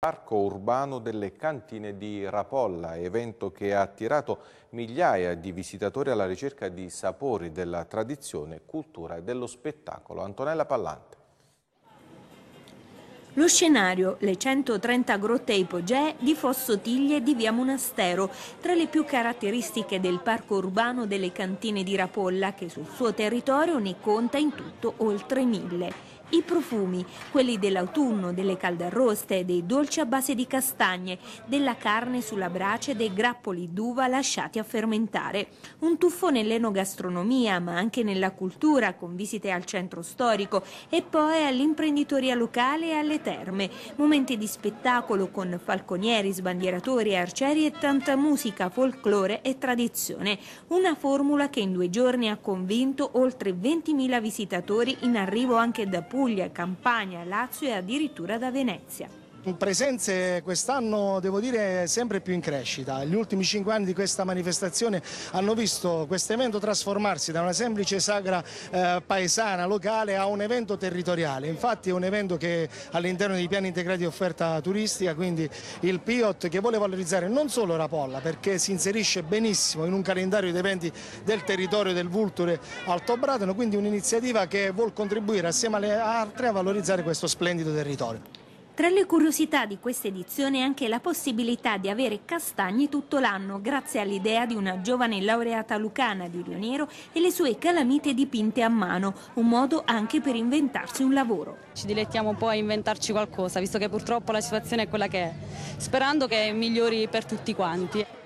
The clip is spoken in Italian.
Parco urbano delle cantine di Rapolla, evento che ha attirato migliaia di visitatori alla ricerca di sapori della tradizione, cultura e dello spettacolo. Antonella Pallante. Lo scenario, le 130 grotte ipogee di Fossotiglie di via Monastero, tra le più caratteristiche del parco urbano delle cantine di Rapolla, che sul suo territorio ne conta in tutto oltre mille. I profumi, quelli dell'autunno, delle calde arroste, dei dolci a base di castagne, della carne sulla brace, dei grappoli d'uva lasciati a fermentare. Un tuffo nell'enogastronomia, ma anche nella cultura, con visite al centro storico e poi all'imprenditoria locale e alle terme. Momenti di spettacolo con falconieri, sbandieratori, arcieri e tanta musica, folklore e tradizione. Una formula che in due giorni ha convinto oltre 20.000 visitatori in arrivo anche da Puglia Puglia, Campania, Lazio e addirittura da Venezia. Mm, presenze quest'anno devo dire sempre più in crescita. Gli ultimi cinque anni di questa manifestazione hanno visto questo evento trasformarsi da una semplice sagra eh, paesana, locale, a un evento territoriale. Infatti è un evento che all'interno dei piani integrati di offerta turistica, quindi il PIOT che vuole valorizzare non solo Rapolla perché si inserisce benissimo in un calendario di eventi del territorio del Vulture Alto Bratano, quindi un'iniziativa che vuol contribuire assieme alle altre a valorizzare questo splendido territorio. Tra le curiosità di questa edizione è anche la possibilità di avere castagni tutto l'anno grazie all'idea di una giovane laureata lucana di Rionero e le sue calamite dipinte a mano, un modo anche per inventarsi un lavoro. Ci dilettiamo un po' a inventarci qualcosa, visto che purtroppo la situazione è quella che è, sperando che migliori per tutti quanti.